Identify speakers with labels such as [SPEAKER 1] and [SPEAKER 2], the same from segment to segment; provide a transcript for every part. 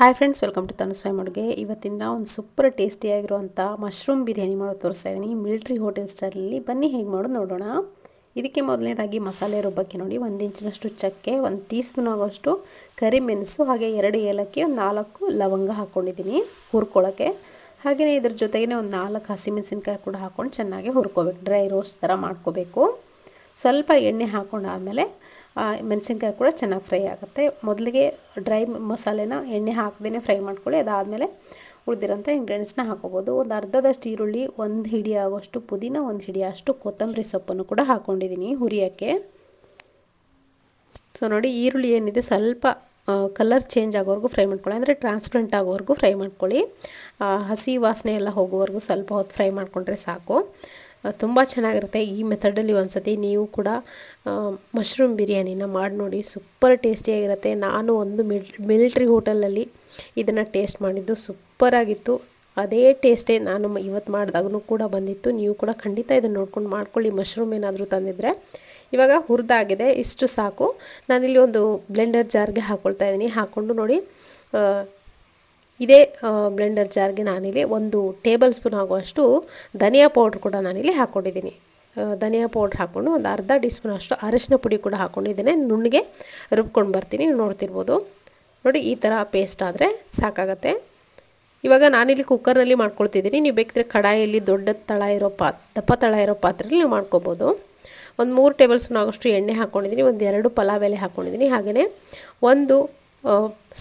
[SPEAKER 1] hi friends welcome to ತನುಸ್ವಾಯಿ ಮಡುಗೆ ಇವತ್ತಿನ ಒಂದು ಸೂಪರ್ ಟೇಸ್ಟಿಯಾಗಿರುವಂಥ ಮಶ್ರೂಮ್ ಬಿರಿಯಾನಿ ಮಾಡೋದು ತೋರಿಸ್ತಾ ಇದ್ದೀನಿ ಮಿಲ್ಟ್ರಿ ಹೋಟೆಲ್ ಸ್ಟೈಲಲ್ಲಿ ಬನ್ನಿ ಹೇಗೆ ಮಾಡೋದು ನೋಡೋಣ ಇದಕ್ಕೆ ಮೊದಲನೇದಾಗಿ ಮಸಾಲೆ ರುಬ್ಬಕ್ಕೆ ನೋಡಿ ಒಂದು ಇಂಚಿನಷ್ಟು ಚಕ್ಕೆ ಒಂದು ಟೀ ಸ್ಪೂನ್ ಆಗೋಷ್ಟು ಕರಿಮೆಣಸು ಹಾಗೆ ಎರಡು ಏಲಕ್ಕಿ ಒಂದು ನಾಲ್ಕು ಲವಂಗ ಹಾಕ್ಕೊಂಡಿದ್ದೀನಿ ಹುರ್ಕೊಳ್ಳೋಕ್ಕೆ ಹಾಗೆಯೇ ಇದ್ರ ಜೊತೆಗೇ ಒಂದು ನಾಲ್ಕು ಹಸಿಮೆಣಸಿನ್ಕಾಯಿ ಕೂಡ ಹಾಕ್ಕೊಂಡು ಚೆನ್ನಾಗಿ ಹುರ್ಕೋಬೇಕು ಡ್ರೈ ರೋಸ್ಟ್ ಥರ ಮಾಡ್ಕೋಬೇಕು ಸ್ವಲ್ಪ ಎಣ್ಣೆ ಹಾಕ್ಕೊಂಡಾದಮೇಲೆ ಮೆಣಸಿನ್ಕಾಯಿ ಕೂಡ ಚೆನ್ನಾಗಿ ಫ್ರೈ ಆಗುತ್ತೆ ಮೊದಲಿಗೆ ಡ್ರೈ ಮಸಾಲೆನ ಎಣ್ಣೆ ಹಾಕದೇ ಫ್ರೈ ಮಾಡ್ಕೊಳ್ಳಿ ಅದಾದಮೇಲೆ ಉಳಿದಿರೋಂಥ ಇಂಗ್ರೀಡಿಯೆಂಟ್ಸ್ನ ಹಾಕೋಬೋದು ಒಂದು ಅರ್ಧದಷ್ಟು ಈರುಳ್ಳಿ ಒಂದು ಹಿಡಿ ಆಗೋಷ್ಟು ಪುದೀನ ಒಂದು ಹಿಡಿ ಅಷ್ಟು ಕೊತ್ತಂಬರಿ ಸೊಪ್ಪನ್ನು ಕೂಡ ಹಾಕ್ಕೊಂಡಿದ್ದೀನಿ ಹುರಿಯೋಕ್ಕೆ ಸೊ ನೋಡಿ ಈರುಳ್ಳಿ ಏನಿದೆ ಸ್ವಲ್ಪ ಕಲರ್ ಚೇಂಜ್ ಆಗೋವರೆಗೂ ಫ್ರೈ ಮಾಡ್ಕೊಳ್ಳಿ ಅಂದರೆ ಟ್ರಾನ್ಸ್ಪರೆಂಟ್ ಆಗೋವರೆಗೂ ಫ್ರೈ ಮಾಡ್ಕೊಳ್ಳಿ ಹಸಿ ವಾಸನೆ ಎಲ್ಲ ಹೋಗೋವರೆಗೂ ಸ್ವಲ್ಪ ಹೊತ್ತು ಫ್ರೈ ಮಾಡಿಕೊಂಡ್ರೆ ಸಾಕು ತುಂಬ ಚೆನ್ನಾಗಿರುತ್ತೆ ಈ ಮೆಥಡಲ್ಲಿ ಒಂದು ಸತಿ ನೀವು ಕೂಡ ಮಶ್ರೂಮ್ ಬಿರಿಯಾನಿನ ಮಾಡಿ ನೋಡಿ ಸೂಪರ್ ಟೇಸ್ಟಿಯಾಗಿರುತ್ತೆ ನಾನು ಒಂದು ಮಿಲ್ ಮಿಲಿಟ್ರಿ ಹೋಟೆಲಲ್ಲಿ ಇದನ್ನು ಟೇಸ್ಟ್ ಮಾಡಿದ್ದು ಸೂಪರಾಗಿತ್ತು ಅದೇ ಟೇಸ್ಟೇ ನಾನು ಇವತ್ತು ಮಾಡಿದಾಗೂ ಕೂಡ ಬಂದಿತ್ತು ನೀವು ಕೂಡ ಖಂಡಿತ ಇದನ್ನು ನೋಡ್ಕೊಂಡು ಮಾಡ್ಕೊಳ್ಳಿ ಮಶ್ರೂಮ್ ಏನಾದರೂ ತಂದಿದ್ದರೆ ಇವಾಗ ಹುರಿದಾಗಿದೆ ಇಷ್ಟು ಸಾಕು ನಾನಿಲ್ಲಿ ಒಂದು ಬ್ಲೆಂಡರ್ ಜಾರ್ಗೆ ಹಾಕ್ಕೊಳ್ತಾ ಇದ್ದೀನಿ ಹಾಕ್ಕೊಂಡು ನೋಡಿ ಇದೇ ಬ್ಲೆಂಡರ್ ಜಾರ್ಗೆ ನಾನಿಲ್ಲಿ ಒಂದು ಟೇಬಲ್ ಸ್ಪೂನ್ ಆಗುವಷ್ಟು ಧನಿಯಾ ಪೌಡ್ರ್ ಕೂಡ ನಾನಿಲ್ಲಿ ಹಾಕ್ಕೊಂಡಿದ್ದೀನಿ ಧನಿಯಾ ಪೌಡ್ರ್ ಹಾಕ್ಕೊಂಡು ಒಂದು ಅರ್ಧ ಟೀ ಸ್ಪೂನ್ ಅಷ್ಟು ಅರಿಶಿನ ಪುಡಿ ಕೂಡ ಹಾಕ್ಕೊಂಡಿದ್ದೇನೆ ನುಣ್ಣಗೆ ರುಬ್ಕೊಂಡು ಬರ್ತೀನಿ ನೋಡ್ತಿರ್ಬೋದು ನೋಡಿ ಈ ಥರ ಪೇಸ್ಟ್ ಆದರೆ ಸಾಕಾಗತ್ತೆ ಇವಾಗ ನಾನಿಲ್ಲಿ ಕುಕ್ಕರ್ನಲ್ಲಿ ಮಾಡ್ಕೊಳ್ತಿದ್ದೀನಿ ನೀವು ಬೇಕಿದ್ರೆ ಕಡಾಯಲ್ಲಿ ದೊಡ್ಡ ತಳ ಇರೋ ಪಾ ದಪ್ಪ ತಳ ಇರೋ ಪಾತ್ರೆಯಲ್ಲಿ ನೀವು ಮಾಡ್ಕೊಬೋದು ಒಂದು ಮೂರು ಟೇಬಲ್ ಸ್ಪೂನ್ ಆಗೋಷ್ಟು ಎಣ್ಣೆ ಹಾಕ್ಕೊಂಡಿದ್ದೀನಿ ಒಂದು ಎರಡು ಪಲಾವ್ ಎಲೆ ಹಾಕ್ಕೊಂಡಿದ್ದೀನಿ ಹಾಗೆಯೇ ಒಂದು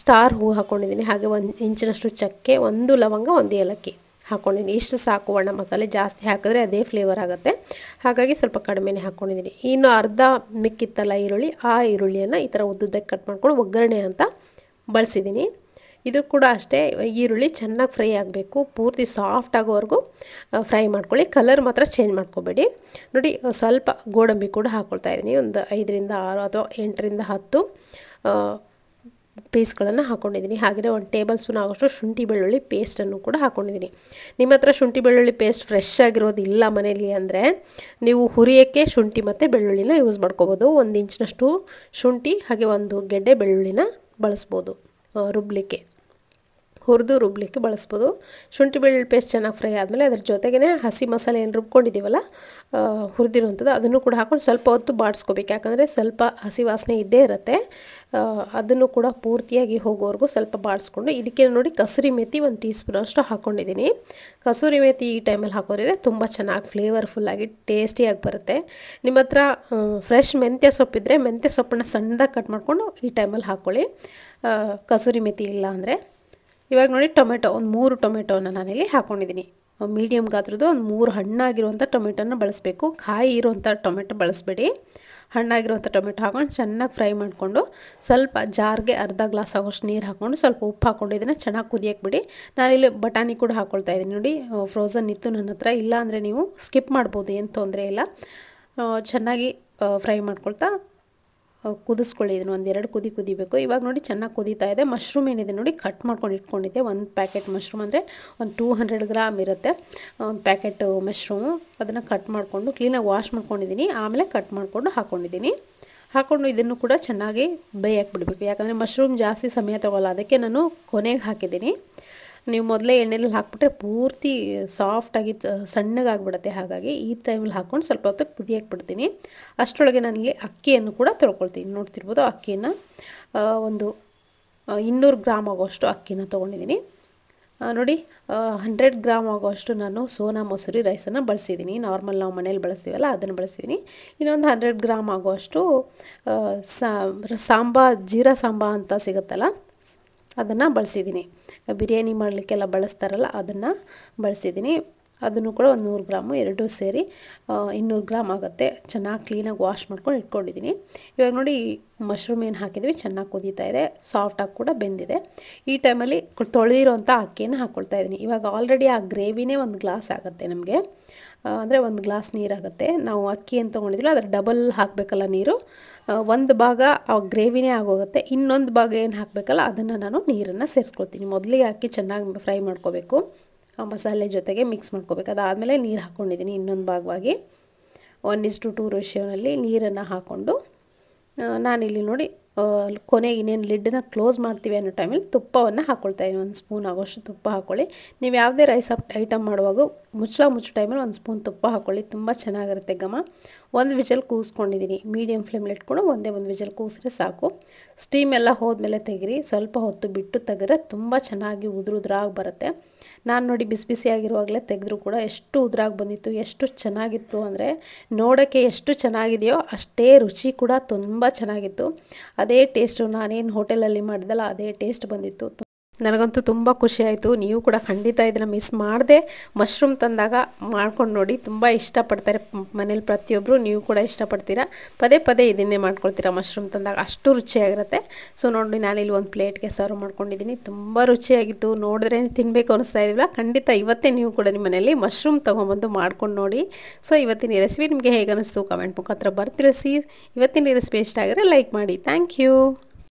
[SPEAKER 1] ಸ್ಟಾರ್ ಹೂ ಹಾಕ್ಕೊಂಡಿದ್ದೀನಿ ಹಾಗೆ ಒಂದು ಇಂಚಿನಷ್ಟು ಚಕ್ಕೆ ಒಂದು ಲವಂಗ ಒಂದು ಏಲಕ್ಕಿ ಹಾಕ್ಕೊಂಡಿದ್ದೀನಿ ಇಷ್ಟು ಸಾಕು ಒಣ ಮಸಾಲೆ ಜಾಸ್ತಿ ಹಾಕಿದ್ರೆ ಅದೇ ಫ್ಲೇವರ್ ಆಗುತ್ತೆ ಹಾಗಾಗಿ ಸ್ವಲ್ಪ ಕಡಿಮೆನೇ ಹಾಕ್ಕೊಂಡಿದ್ದೀನಿ ಇನ್ನು ಅರ್ಧ ಮಿಕ್ಕಿತ್ತಲ್ಲ ಈರುಳ್ಳಿ ಆ ಈರುಳ್ಳಿಯನ್ನು ಈ ಥರ ಉದ್ದುದ್ದಕ್ಕೆ ಕಟ್ ಮಾಡ್ಕೊಂಡು ಒಗ್ಗರಣೆ ಅಂತ ಬಳಸಿದ್ದೀನಿ ಇದು ಕೂಡ ಅಷ್ಟೇ ಈರುಳ್ಳಿ ಚೆನ್ನಾಗಿ ಫ್ರೈ ಆಗಬೇಕು ಪೂರ್ತಿ ಸಾಫ್ಟ್ ಆಗೋವರೆಗೂ ಫ್ರೈ ಮಾಡ್ಕೊಳ್ಳಿ ಕಲರ್ ಮಾತ್ರ ಚೇಂಜ್ ಮಾಡ್ಕೋಬೇಡಿ ನೋಡಿ ಸ್ವಲ್ಪ ಗೋಡಂಬಿ ಕೂಡ ಹಾಕ್ಕೊಳ್ತಾ ಇದ್ದೀನಿ ಒಂದು ಐದರಿಂದ ಆರು ಅಥವಾ ಎಂಟರಿಂದ ಹತ್ತು ಪೀಸ್ಗಳನ್ನು ಹಾಕ್ಕೊಂಡಿದ್ದೀನಿ ಹಾಗೆಯೇ ಒಂದು ಟೇಬಲ್ ಸ್ಪೂನ್ ಆಗೋಷ್ಟು ಶುಂಠಿ ಬೆಳ್ಳುಳ್ಳಿ ಪೇಸ್ಟನ್ನು ಕೂಡ ಹಾಕ್ಕೊಂಡಿದ್ದೀನಿ ನಿಮ್ಮ ಹತ್ರ ಶುಂಠಿ ಬೆಳ್ಳುಳ್ಳಿ ಪೇಸ್ಟ್ ಫ್ರೆಶ್ ಆಗಿರೋದಿಲ್ಲ ಇಲ್ಲ ಮನೇಲಿ ಅಂದರೆ ನೀವು ಹುರಿಯೋಕ್ಕೆ ಶುಂಠಿ ಮತ್ತು ಬೆಳ್ಳುಳ್ಳಿನ ಯೂಸ್ ಮಾಡ್ಕೋಬೋದು ಒಂದು ಇಂಚಿನಷ್ಟು ಶುಂಠಿ ಹಾಗೆ ಒಂದು ಗೆಡ್ಡೆ ಬೆಳ್ಳುಳ್ಳಿನ ಬಳಸ್ಬೋದು ರುಬ್ಬಲಿಕ್ಕೆ ಹುರಿದು ರುಬ್ಲಿಕ್ಕೆ ಬಳಸ್ಬೋದು ಶುಂಠಿ ಬೆಳ್ಳುಳ್ಳಿ ಪೇಸ್ಟ್ ಚೆನ್ನಾಗಿ ಫ್ರೈ ಆದಮೇಲೆ ಅದ್ರ ಜೊತೆಗೇ ಹಸಿ ಮಸಾಲೆ ಏನು ರುಬ್ಕೊಂಡಿದ್ದೀವಲ್ಲ ಹುರಿದಿರುವಂಥದ್ದು ಅದನ್ನು ಕೂಡ ಹಾಕೊಂಡು ಸ್ವಲ್ಪ ಹೊತ್ತು ಬಾಡಿಸ್ಕೋಬೇಕು ಯಾಕಂದರೆ ಸ್ವಲ್ಪ ಹಸಿ ವಾಸನೆ ಇದ್ದೇ ಇರುತ್ತೆ ಅದನ್ನು ಕೂಡ ಪೂರ್ತಿಯಾಗಿ ಹೋಗೋವರೆಗೂ ಸ್ವಲ್ಪ ಬಾಡಿಸ್ಕೊಂಡು ಇದಕ್ಕೆ ನೋಡಿ ಕಸೂರಿ ಮೆತಿ ಒಂದು ಟೀ ಸ್ಪೂನ್ ಅಷ್ಟು ಹಾಕ್ಕೊಂಡಿದ್ದೀನಿ ಕಸೂರಿ ಮೆತಿ ಈ ಟೈಮಲ್ಲಿ ಹಾಕೋದ್ರಿಂದ ತುಂಬ ಚೆನ್ನಾಗಿ ಫ್ಲೇವರ್ಫುಲ್ಲಾಗಿ ಟೇಸ್ಟಿಯಾಗಿ ಬರುತ್ತೆ ನಿಮ್ಮ ಹತ್ರ ಫ್ರೆಶ್ ಮೆಂತ್ಯ ಸೊಪ್ಪಿದ್ರೆ ಮೆಂತ್ಯ ಸೊಪ್ಪನ್ನ ಸಣ್ಣದಾಗಿ ಕಟ್ ಮಾಡಿಕೊಂಡು ಈ ಟೈಮಲ್ಲಿ ಹಾಕ್ಕೊಳ್ಳಿ ಕಸೂರಿ ಮೆತಿ ಇಲ್ಲ ಅಂದರೆ ಇವಾಗ ನೋಡಿ ಟೊಮೆಟೊ ಒಂದು ಮೂರು ಟೊಮೆಟೊನ ನಾನಿಲ್ಲಿ ಹಾಕ್ಕೊಂಡಿದ್ದೀನಿ ಮೀಡಿಯಮ್ ಗಾತ್ರದ್ದು ಒಂದು ಮೂರು ಹಣ್ಣಾಗಿರುವಂಥ ಟೊಮೆಟೊನ ಬಳಸಬೇಕು ಕಾಯಿ ಇರುವಂಥ ಟೊಮೆಟೊ ಬಳಸಬೇಡಿ ಹಣ್ಣಾಗಿರುವಂಥ ಟೊಮೆಟೊ ಹಾಕೊಂಡು ಚೆನ್ನಾಗಿ ಫ್ರೈ ಮಾಡಿಕೊಂಡು ಸ್ವಲ್ಪ ಜಾರ್ಗೆ ಅರ್ಧ ಗ್ಲಾಸ್ ಆಗೋಷ್ಟು ನೀರು ಹಾಕ್ಕೊಂಡು ಸ್ವಲ್ಪ ಉಪ್ಪು ಹಾಕ್ಕೊಂಡು ಇದನ್ನು ಚೆನ್ನಾಗಿ ಕುದಿಯಕ್ಕೆ ಬಿಡಿ ನಾನಿಲ್ಲಿ ಬಟಾಣಿ ಕೂಡ ಹಾಕ್ಕೊಳ್ತಾ ಇದ್ದೀನಿ ನೋಡಿ ಫ್ರೋಸನ್ ಇತ್ತು ನನ್ನ ಹತ್ರ ಇಲ್ಲ ನೀವು ಸ್ಕಿಪ್ ಮಾಡ್ಬೋದು ಏನು ತೊಂದರೆ ಇಲ್ಲ ಚೆನ್ನಾಗಿ ಫ್ರೈ ಮಾಡ್ಕೊಳ್ತಾ ಕುದಿಸ್ಕೊಳ್ಳಿ ಇದನ್ನು ಒಂದೆರಡು ಕುದಿ ಕುದಿಬೇಕು ಇವಾಗ ನೋಡಿ ಚೆನ್ನಾಗಿ ಕುದೀತಾ ಇದೆ ಮಶ್ರೂಮ್ ಏನಿದೆ ನೋಡಿ ಕಟ್ ಮಾಡ್ಕೊಂಡು ಇಟ್ಕೊಂಡಿದ್ದೆ ಒಂದು ಪ್ಯಾಕೆಟ್ ಮಶ್ರೂಮ್ ಅಂದರೆ ಒಂದು ಟೂ ಹಂಡ್ರೆಡ್ ಗ್ರಾಮ್ ಇರುತ್ತೆ ಒಂದು ಪ್ಯಾಕೆಟ್ ಮಶ್ರೂಮು ಅದನ್ನು ಕಟ್ ಮಾಡಿಕೊಂಡು ಕ್ಲೀನಾಗಿ ವಾಶ್ ಮಾಡ್ಕೊಂಡಿದ್ದೀನಿ ಆಮೇಲೆ ಕಟ್ ಮಾಡಿಕೊಂಡು ಹಾಕ್ಕೊಂಡಿದ್ದೀನಿ ಹಾಕ್ಕೊಂಡು ಇದನ್ನು ಕೂಡ ಚೆನ್ನಾಗಿ ಬೈ ಹಾಕ್ಬಿಡ್ಬೇಕು ಯಾಕಂದರೆ ಮಶ್ರೂಮ್ ಜಾಸ್ತಿ ಸಮಯ ತೊಗೊಲ್ಲ ಅದಕ್ಕೆ ನಾನು ಕೊನೆಗೆ ಹಾಕಿದ್ದೀನಿ ನೀವು ಮೊದಲೇ ಎಣ್ಣೆಲಿ ಹಾಕ್ಬಿಟ್ರೆ ಪೂರ್ತಿ ಸಾಫ್ಟಾಗಿ ಸಣ್ಣಗಾಗ್ಬಿಡುತ್ತೆ ಹಾಗಾಗಿ ಈ ಟೈಮಲ್ಲಿ ಹಾಕ್ಕೊಂಡು ಸ್ವಲ್ಪ ಹೊತ್ತು ಕುದಿಯಕ್ಕೆ ಬಿಡ್ತೀನಿ ಅಷ್ಟರೊಳಗೆ ನಾನಿಲ್ಲಿ ಅಕ್ಕಿಯನ್ನು ಕೂಡ ತೊಳ್ಕೊಳ್ತೀನಿ ನೋಡ್ತಿರ್ಬೋದು ಅಕ್ಕಿಯನ್ನು ಒಂದು ಇನ್ನೂರು ಗ್ರಾಮ್ ಆಗೋಷ್ಟು ಅಕ್ಕಿನ ತೊಗೊಂಡಿದ್ದೀನಿ ನೋಡಿ ಹಂಡ್ರೆಡ್ ಗ್ರಾಮ್ ಆಗೋಷ್ಟು ನಾನು ಸೋನಾ ಮೊಸರಿ ರೈಸನ್ನು ಬಳಸಿದ್ದೀನಿ ನಾರ್ಮಲ್ ನಾವು ಮನೇಲಿ ಬಳಸ್ತೀವಲ್ಲ ಅದನ್ನು ಬಳಸಿದ್ದೀನಿ ಇನ್ನೊಂದು ಹಂಡ್ರೆಡ್ ಗ್ರಾಮ್ ಆಗೋಷ್ಟು ಸಾಂಬಾ ಜೀರಾ ಸಾಂಬಾ ಅಂತ ಸಿಗುತ್ತಲ್ಲ ಅದನ್ನು ಬಳಸಿದ್ದೀನಿ ಬಿರಿಯಾನಿ ಮಾಡಲಿಕ್ಕೆಲ್ಲ ಬಳಸ್ತಾರಲ್ಲ ಅದನ್ನು ಬಳಸಿದ್ದೀನಿ ಅದನ್ನು ಕೂಡ ಒಂದು ನೂರು ಗ್ರಾಮು ಎರಡೂ ಸೇರಿ ಇನ್ನೂರು ಗ್ರಾಮ್ ಆಗುತ್ತೆ ಚೆನ್ನಾಗಿ ಕ್ಲೀನಾಗಿ ವಾಶ್ ಮಾಡ್ಕೊಂಡು ಇಟ್ಕೊಂಡಿದ್ದೀನಿ ಇವಾಗ ನೋಡಿ ಮಶ್ರೂಮ್ ಏನು ಹಾಕಿದ್ವಿ ಚೆನ್ನಾಗಿ ಕುದೀತಾ ಇದೆ ಸಾಫ್ಟಾಗಿ ಕೂಡ ಬೆಂದಿದೆ ಈ ಟೈಮಲ್ಲಿ ತೊಳೆದಿರೋಂಥ ಅಕ್ಕಿಯನ್ನು ಹಾಕ್ಕೊಳ್ತಾ ಇದ್ದೀನಿ ಇವಾಗ ಆಲ್ರೆಡಿ ಆ ಗ್ರೇವಿನೇ ಒಂದು ಗ್ಲಾಸ್ ಆಗುತ್ತೆ ನಮಗೆ ಅಂದರೆ ಒಂದು ಗ್ಲಾಸ್ ನೀರಾಗುತ್ತೆ ನಾವು ಅಕ್ಕಿ ಏನು ತೊಗೊಂಡಿದ್ರು ಅದರ ಡಬಲ್ ಹಾಕಬೇಕಲ್ಲ ನೀರು ಒಂದು ಭಾಗ ಆ ಗ್ರೇವಿನೇ ಆಗೋಗುತ್ತೆ ಇನ್ನೊಂದು ಭಾಗ ಏನು ಹಾಕಬೇಕಲ್ಲ ಅದನ್ನು ನಾನು ನೀರನ್ನು ಸೇರಿಸ್ಕೊಳ್ತೀನಿ ಮೊದಲಿಗೆ ಅಕ್ಕಿ ಚೆನ್ನಾಗಿ ಫ್ರೈ ಮಾಡ್ಕೋಬೇಕು ಆ ಮಸಾಲೆ ಜೊತೆಗೆ ಮಿಕ್ಸ್ ಮಾಡ್ಕೋಬೇಕು ಅದಾದಮೇಲೆ ನೀರು ಹಾಕ್ಕೊಂಡಿದ್ದೀನಿ ಇನ್ನೊಂದು ಭಾಗವಾಗಿ ಒನ್ ಇಸ್ ಟು ಟೂ ರೇಷಿಯೋನಲ್ಲಿ ನೀರನ್ನು ಹಾಕ್ಕೊಂಡು ನಾನಿಲ್ಲಿ ನೋಡಿ ಕೊನೆಗೆ ಇನ್ನೇನು ಲಿಡ್ಡನ್ನ ಕ್ಲೋಸ್ ಮಾಡ್ತೀವಿ ಅನ್ನೋ ಟೈಮಲ್ಲಿ ತುಪ್ಪವನ್ನು ಹಾಕ್ಕೊಳ್ತಾ ಇದ್ದೀನಿ ಒಂದು ಸ್ಪೂನ್ ಆಗೋಷ್ಟು ತುಪ್ಪ ಹಾಕ್ಕೊಳ್ಳಿ ನೀವು ಯಾವುದೇ ರೈಸ್ ಐಟಮ್ ಮಾಡುವಾಗ ಮುಚ್ಚಳ ಮುಚ್ಚೋ ಟೈಮಲ್ಲಿ ಒಂದು ಸ್ಪೂನ್ ತುಪ್ಪ ಹಾಕ್ಕೊಳ್ಳಿ ತುಂಬ ಚೆನ್ನಾಗಿರುತ್ತೆ ಘಮ ಒಂದು ವಿಜಲ್ ಕೂಸ್ಕೊಂಡಿದ್ದೀನಿ ಮೀಡಿಯಮ್ ಫ್ಲೇಮಲ್ಲಿ ಇಟ್ಕೊಂಡು ಒಂದೇ ಒಂದು ವಿಜಲ್ ಕೂಸ್ರೆ ಸಾಕು ಸ್ಟೀಮ್ ಎಲ್ಲ ಹೋದ್ಮೇಲೆ ತೆಗಿರಿ ಸ್ವಲ್ಪ ಹೊತ್ತು ಬಿಟ್ಟು ತೆಗೆದ್ರೆ ತುಂಬ ಚೆನ್ನಾಗಿ ಉದುರು ಬರುತ್ತೆ ನಾನು ನೋಡಿ ಬಿಸಿ ಬಿಸಿಯಾಗಿರುವಾಗಲೇ ತೆಗೆದ್ರು ಕೂಡ ಎಷ್ಟು ಉದ್ರಾಗಿ ಬಂದಿತ್ತು ಎಷ್ಟು ಚೆನ್ನಾಗಿತ್ತು ಅಂದರೆ ನೋಡೋಕ್ಕೆ ಎಷ್ಟು ಚೆನ್ನಾಗಿದೆಯೋ ಅಷ್ಟೇ ರುಚಿ ಕೂಡ ತುಂಬ ಚೆನ್ನಾಗಿತ್ತು ಅದೇ ಟೇಸ್ಟು ನಾನೇನು ಹೋಟೆಲಲ್ಲಿ ಮಾಡಿದಲ್ಲ ಅದೇ ಟೇಸ್ಟ್ ಬಂದಿತ್ತು ನನಗಂತೂ ತುಂಬ ಖುಷಿಯಾಯಿತು ನೀವು ಕೂಡ ಖಂಡಿತ ಇದನ್ನು ಮಿಸ್ ಮಾಡದೆ ಮಶ್ರೂಮ್ ತಂದಾಗ ಮಾಡ್ಕೊಂಡು ನೋಡಿ ತುಂಬ ಇಷ್ಟಪಡ್ತಾರೆ ಮನೇಲಿ ಪ್ರತಿಯೊಬ್ಬರು ನೀವು ಕೂಡ ಇಷ್ಟಪಡ್ತೀರಾ ಪದೇ ಪದೇ ಇದನ್ನೇ ಮಾಡ್ಕೊಳ್ತೀರಾ ಮಶ್ರೂಮ್ ತಂದಾಗ ಅಷ್ಟು ರುಚಿಯಾಗಿರುತ್ತೆ ಸೊ ನೋಡಿ ನಾನು ಇಲ್ಲಿ ಒಂದು ಪ್ಲೇಟ್ಗೆ ಸರ್ವ್ ಮಾಡ್ಕೊಂಡಿದ್ದೀನಿ ತುಂಬ ರುಚಿಯಾಗಿತ್ತು ನೋಡಿದ್ರೆ ತಿನ್ನಬೇಕು ಅನಿಸ್ತಾ ಇದ್ದಿಲ್ಲ ಖಂಡಿತ ಇವತ್ತೇ ನೀವು ಕೂಡ ನಿಮ್ಮ ಮನೆಯಲ್ಲಿ ಮಶ್ರೂಮ್ ತೊಗೊಂಬಂದು ಮಾಡ್ಕೊಂಡು ನೋಡಿ ಸೊ ಇವತ್ತಿನ ರೆಸಿಪಿ ನಿಮಗೆ ಹೇಗೆ ಅನಿಸ್ತು ಕಮೆಂಟ್ ಮುಖಾಂತರ ಬರ್ತಿರಿಸಿ ಇವತ್ತಿನ ರೆಸಿಪಿ ಇಷ್ಟ ಆಗಿದ್ರೆ ಲೈಕ್ ಮಾಡಿ ಥ್ಯಾಂಕ್ ಯು